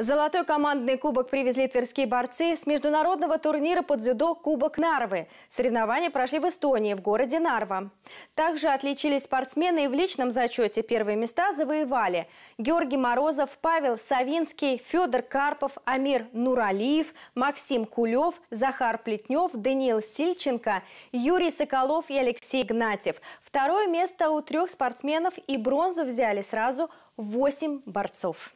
Золотой командный кубок привезли тверские борцы с международного турнира по дзюдо «Кубок Нарвы». Соревнования прошли в Эстонии, в городе Нарва. Также отличились спортсмены и в личном зачете первые места завоевали Георгий Морозов, Павел Савинский, Федор Карпов, Амир Нуралиев, Максим Кулев, Захар Плетнев, Даниил Сильченко, Юрий Соколов и Алексей Гнатьев. Второе место у трех спортсменов и бронзу взяли сразу восемь борцов.